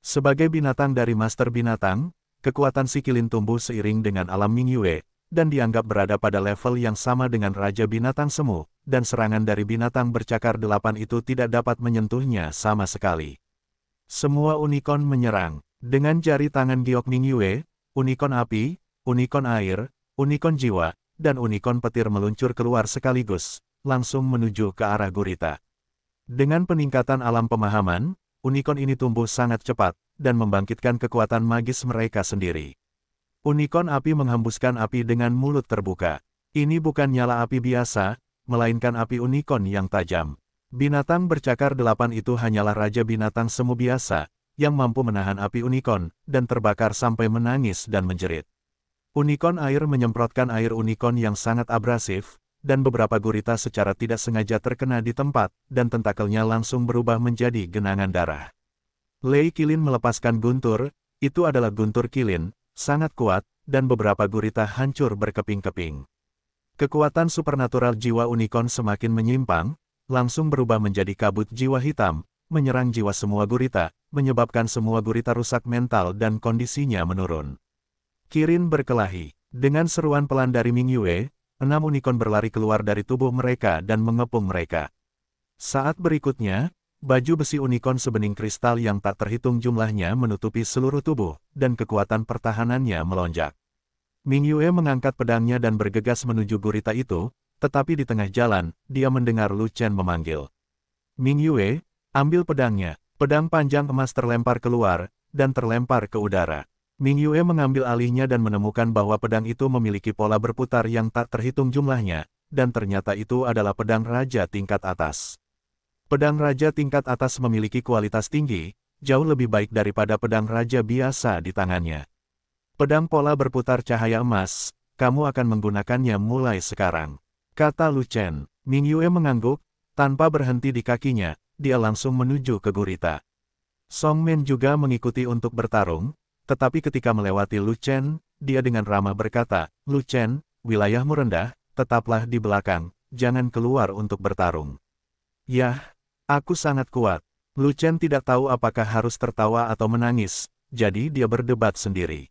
Sebagai binatang dari master binatang, kekuatan Sikilin tumbuh seiring dengan alam Mingyue, dan dianggap berada pada level yang sama dengan Raja Binatang Semu, dan serangan dari binatang bercakar delapan itu tidak dapat menyentuhnya sama sekali. Semua unicorn menyerang. Dengan jari tangan Giok Mingyue, unicorn api, unicorn air, unicorn jiwa, dan unicorn petir meluncur keluar sekaligus, langsung menuju ke arah gurita. Dengan peningkatan alam pemahaman, unicorn ini tumbuh sangat cepat, dan membangkitkan kekuatan magis mereka sendiri. Unicorn api menghembuskan api dengan mulut terbuka. Ini bukan nyala api biasa, melainkan api unicorn yang tajam. Binatang bercakar delapan itu hanyalah raja binatang semu biasa, yang mampu menahan api unicorn, dan terbakar sampai menangis dan menjerit. Unicorn air menyemprotkan air unicorn yang sangat abrasif, dan beberapa gurita secara tidak sengaja terkena di tempat, dan tentakelnya langsung berubah menjadi genangan darah. Lei Kilin melepaskan guntur, itu adalah guntur Kilin, sangat kuat, dan beberapa gurita hancur berkeping-keping. Kekuatan supernatural jiwa unicorn semakin menyimpang, langsung berubah menjadi kabut jiwa hitam, menyerang jiwa semua gurita, menyebabkan semua gurita rusak mental dan kondisinya menurun. Kirin berkelahi. Dengan seruan pelan dari Ming Yue, enam unicorn berlari keluar dari tubuh mereka dan mengepung mereka. Saat berikutnya, baju besi unicorn sebening kristal yang tak terhitung jumlahnya menutupi seluruh tubuh, dan kekuatan pertahanannya melonjak. Ming Yue mengangkat pedangnya dan bergegas menuju gurita itu, tetapi di tengah jalan, dia mendengar Lu Chen memanggil. Ming Yue, ambil pedangnya. Pedang panjang emas terlempar keluar, dan terlempar ke udara. Ming Yue mengambil alihnya dan menemukan bahwa pedang itu memiliki pola berputar yang tak terhitung jumlahnya, dan ternyata itu adalah pedang raja tingkat atas. Pedang raja tingkat atas memiliki kualitas tinggi, jauh lebih baik daripada pedang raja biasa di tangannya. Pedang pola berputar cahaya emas, kamu akan menggunakannya mulai sekarang. Kata Lu Chen, Ming Yue mengangguk, tanpa berhenti di kakinya, dia langsung menuju ke gurita. Song Min juga mengikuti untuk bertarung, tetapi ketika melewati Lu Chen, dia dengan ramah berkata, Lu Chen, wilayahmu rendah, tetaplah di belakang, jangan keluar untuk bertarung. Yah, aku sangat kuat. Lu Chen tidak tahu apakah harus tertawa atau menangis, jadi dia berdebat sendiri.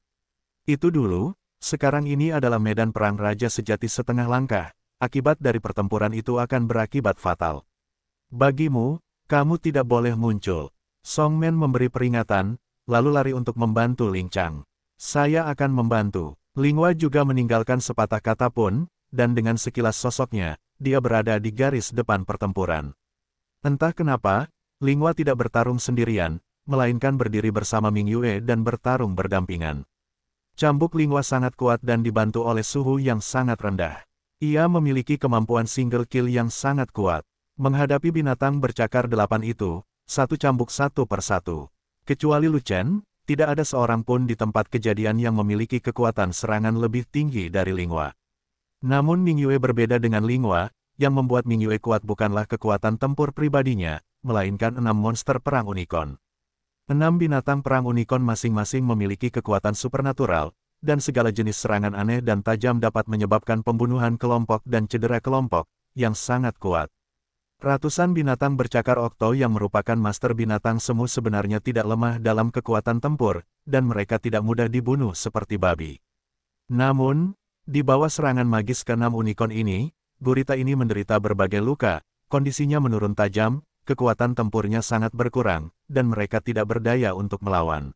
Itu dulu, sekarang ini adalah medan perang raja sejati setengah langkah, akibat dari pertempuran itu akan berakibat fatal. Bagimu, kamu tidak boleh muncul. Song Men memberi peringatan, lalu lari untuk membantu Ling Chang. Saya akan membantu. Ling Lingwa juga meninggalkan sepatah kata pun, dan dengan sekilas sosoknya, dia berada di garis depan pertempuran. Entah kenapa, Ling Lingwa tidak bertarung sendirian, melainkan berdiri bersama Ming Yue dan bertarung berdampingan. Cambuk Ling Lingwa sangat kuat dan dibantu oleh suhu yang sangat rendah. Ia memiliki kemampuan single kill yang sangat kuat. Menghadapi binatang bercakar delapan itu, satu cambuk satu persatu. Kecuali Lucen, tidak ada seorang pun di tempat kejadian yang memiliki kekuatan serangan lebih tinggi dari Lingwa. Namun Ming Yue berbeda dengan Lingwa, yang membuat Ming Yue kuat bukanlah kekuatan tempur pribadinya, melainkan enam monster perang unicorn. Enam binatang perang unicorn masing-masing memiliki kekuatan supernatural, dan segala jenis serangan aneh dan tajam dapat menyebabkan pembunuhan kelompok dan cedera kelompok, yang sangat kuat. Ratusan binatang bercakar Okto yang merupakan master binatang semu sebenarnya tidak lemah dalam kekuatan tempur, dan mereka tidak mudah dibunuh seperti babi. Namun, di bawah serangan magis keenam unicorn ini, gurita ini menderita berbagai luka, kondisinya menurun tajam, kekuatan tempurnya sangat berkurang, dan mereka tidak berdaya untuk melawan.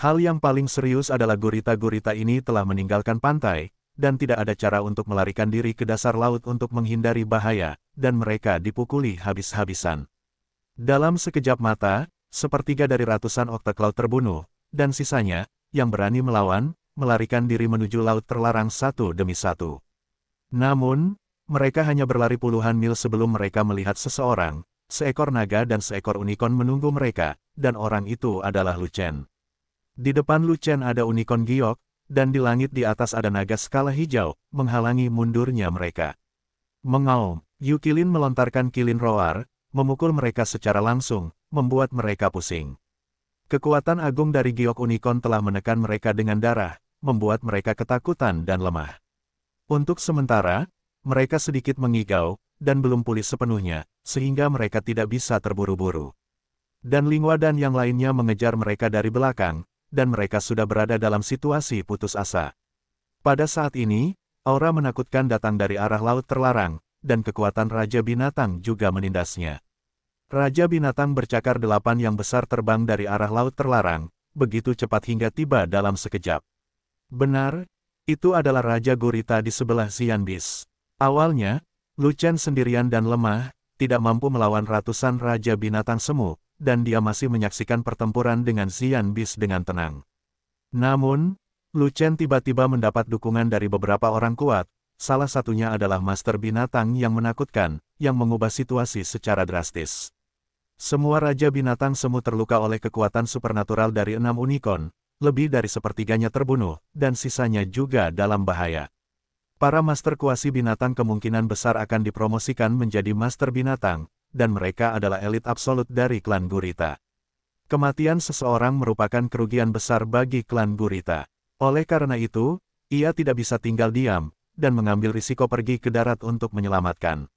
Hal yang paling serius adalah gurita-gurita ini telah meninggalkan pantai, dan tidak ada cara untuk melarikan diri ke dasar laut untuk menghindari bahaya, dan mereka dipukuli habis-habisan. Dalam sekejap mata, sepertiga dari ratusan Octaclaw terbunuh, dan sisanya, yang berani melawan, melarikan diri menuju laut terlarang satu demi satu. Namun, mereka hanya berlari puluhan mil sebelum mereka melihat seseorang, seekor naga dan seekor unicorn menunggu mereka, dan orang itu adalah Lucen. Di depan Lucen ada unicorn giok, dan di langit di atas ada naga skala hijau, menghalangi mundurnya mereka. Mengaum, Yukilin melontarkan kilin roar, memukul mereka secara langsung, membuat mereka pusing. Kekuatan agung dari giok unicorn telah menekan mereka dengan darah, membuat mereka ketakutan dan lemah. Untuk sementara, mereka sedikit mengigau, dan belum pulih sepenuhnya, sehingga mereka tidak bisa terburu-buru. Dan Lingwa dan yang lainnya mengejar mereka dari belakang, dan mereka sudah berada dalam situasi putus asa. Pada saat ini, aura menakutkan datang dari arah laut terlarang, dan kekuatan Raja Binatang juga menindasnya. Raja Binatang bercakar delapan yang besar terbang dari arah laut terlarang, begitu cepat hingga tiba dalam sekejap. Benar, itu adalah Raja Gurita di sebelah Xianbis. Awalnya, Lucen sendirian dan lemah, tidak mampu melawan ratusan Raja Binatang Semu, dan dia masih menyaksikan pertempuran dengan Xian Bis dengan tenang. Namun, Lu Chen tiba-tiba mendapat dukungan dari beberapa orang kuat, salah satunya adalah Master Binatang yang menakutkan, yang mengubah situasi secara drastis. Semua Raja Binatang Semu terluka oleh kekuatan supernatural dari enam unicorn, lebih dari sepertiganya terbunuh, dan sisanya juga dalam bahaya. Para master kuasi binatang kemungkinan besar akan dipromosikan menjadi master binatang, dan mereka adalah elit absolut dari klan Gurita. Kematian seseorang merupakan kerugian besar bagi klan Gurita. Oleh karena itu, ia tidak bisa tinggal diam, dan mengambil risiko pergi ke darat untuk menyelamatkan.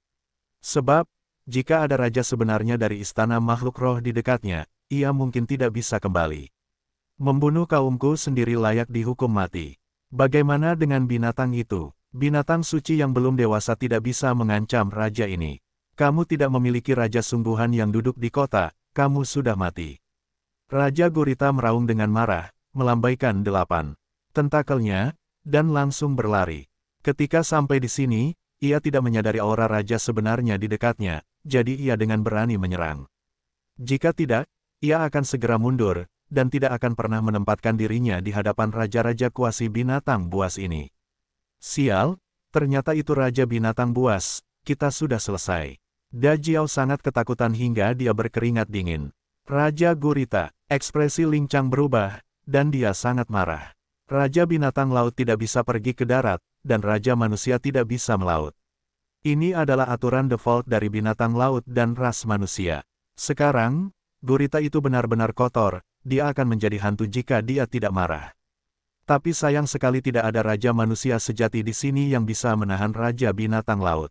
Sebab, jika ada raja sebenarnya dari istana makhluk roh di dekatnya, ia mungkin tidak bisa kembali. Membunuh kaumku sendiri layak dihukum mati. Bagaimana dengan binatang itu? Binatang suci yang belum dewasa tidak bisa mengancam raja ini. Kamu tidak memiliki raja sungguhan yang duduk di kota, kamu sudah mati. Raja Gurita meraung dengan marah, melambaikan delapan tentakelnya, dan langsung berlari. Ketika sampai di sini, ia tidak menyadari aura raja sebenarnya di dekatnya, jadi ia dengan berani menyerang. Jika tidak, ia akan segera mundur, dan tidak akan pernah menempatkan dirinya di hadapan raja-raja kuasi binatang buas ini. Sial, ternyata itu raja binatang buas, kita sudah selesai. Dajiao sangat ketakutan hingga dia berkeringat dingin. Raja gurita, ekspresi lincang berubah, dan dia sangat marah. Raja binatang laut tidak bisa pergi ke darat, dan raja manusia tidak bisa melaut. Ini adalah aturan default dari binatang laut dan ras manusia. Sekarang, gurita itu benar-benar kotor, dia akan menjadi hantu jika dia tidak marah. Tapi sayang sekali tidak ada raja manusia sejati di sini yang bisa menahan raja binatang laut.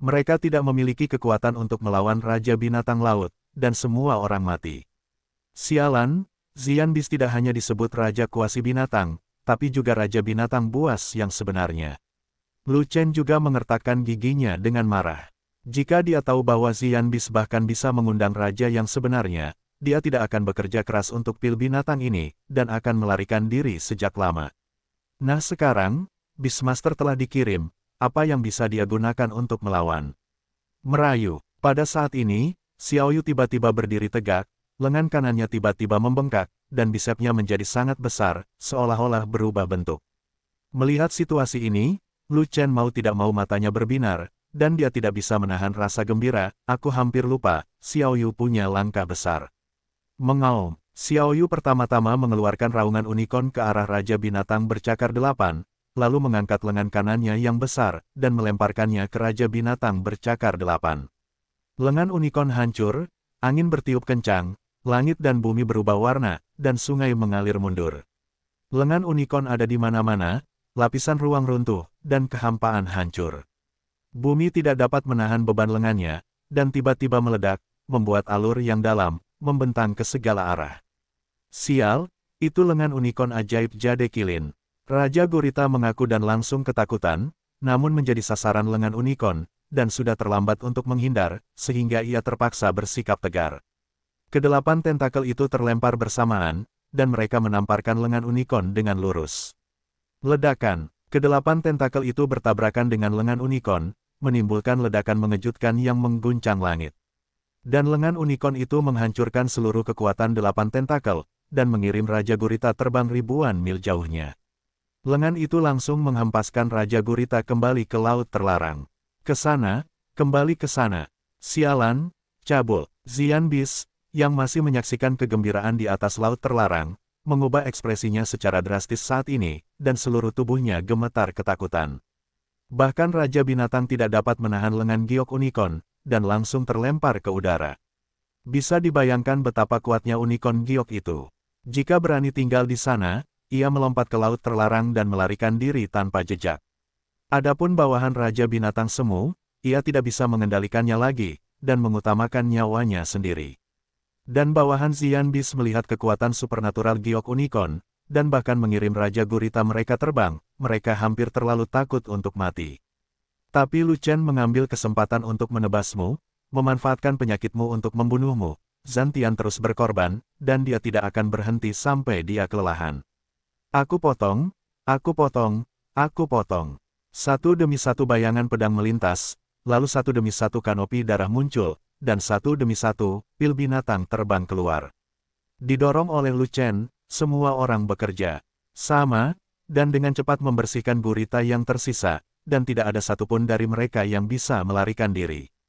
Mereka tidak memiliki kekuatan untuk melawan Raja Binatang Laut, dan semua orang mati. Sialan, Zianbis tidak hanya disebut Raja Kuasi Binatang, tapi juga Raja Binatang Buas yang sebenarnya. Lu Chen juga mengertakkan giginya dengan marah. Jika dia tahu bahwa Zianbis bahkan bisa mengundang Raja yang sebenarnya, dia tidak akan bekerja keras untuk pil binatang ini, dan akan melarikan diri sejak lama. Nah sekarang, Bismaster telah dikirim, apa yang bisa dia gunakan untuk melawan. Merayu. Pada saat ini, Xiao Yu tiba-tiba berdiri tegak, lengan kanannya tiba-tiba membengkak, dan bisepnya menjadi sangat besar, seolah-olah berubah bentuk. Melihat situasi ini, Lu Chen mau tidak mau matanya berbinar, dan dia tidak bisa menahan rasa gembira, aku hampir lupa, Xiao Yu punya langkah besar. Mengaum, Yu pertama-tama mengeluarkan raungan unicorn ke arah Raja Binatang bercakar delapan, lalu mengangkat lengan kanannya yang besar, dan melemparkannya ke Raja Binatang bercakar delapan. Lengan unicorn hancur, angin bertiup kencang, langit dan bumi berubah warna, dan sungai mengalir mundur. Lengan unicorn ada di mana-mana, lapisan ruang runtuh, dan kehampaan hancur. Bumi tidak dapat menahan beban lengannya, dan tiba-tiba meledak, membuat alur yang dalam, membentang ke segala arah. Sial, itu lengan unicorn ajaib Jade Kilin. Raja Gurita mengaku dan langsung ketakutan, namun menjadi sasaran lengan unicorn, dan sudah terlambat untuk menghindar, sehingga ia terpaksa bersikap tegar. Kedelapan tentakel itu terlempar bersamaan, dan mereka menamparkan lengan unicorn dengan lurus. Ledakan, kedelapan tentakel itu bertabrakan dengan lengan unicorn, menimbulkan ledakan mengejutkan yang mengguncang langit. Dan lengan unicorn itu menghancurkan seluruh kekuatan delapan tentakel, dan mengirim Raja Gurita terbang ribuan mil jauhnya. Lengan itu langsung menghempaskan Raja Gurita kembali ke Laut Terlarang. Kesana, kembali ke sana. Sialan, Cabul, Zian Bis, yang masih menyaksikan kegembiraan di atas Laut Terlarang, mengubah ekspresinya secara drastis saat ini, dan seluruh tubuhnya gemetar ketakutan. Bahkan Raja Binatang tidak dapat menahan lengan giok unicorn, dan langsung terlempar ke udara. Bisa dibayangkan betapa kuatnya unicorn giok itu. Jika berani tinggal di sana, ia melompat ke laut terlarang dan melarikan diri tanpa jejak. Adapun bawahan Raja Binatang Semu, ia tidak bisa mengendalikannya lagi, dan mengutamakan nyawanya sendiri. Dan bawahan Zian Bis melihat kekuatan supernatural Giok Unicorn, dan bahkan mengirim Raja Gurita mereka terbang, mereka hampir terlalu takut untuk mati. Tapi Lu Chen mengambil kesempatan untuk menebasmu, memanfaatkan penyakitmu untuk membunuhmu, Zantian terus berkorban, dan dia tidak akan berhenti sampai dia kelelahan. Aku potong, aku potong, aku potong. Satu demi satu bayangan pedang melintas, lalu satu demi satu kanopi darah muncul, dan satu demi satu, pil binatang terbang keluar. Didorong oleh Lu Chen, semua orang bekerja. Sama, dan dengan cepat membersihkan gurita yang tersisa, dan tidak ada satupun dari mereka yang bisa melarikan diri.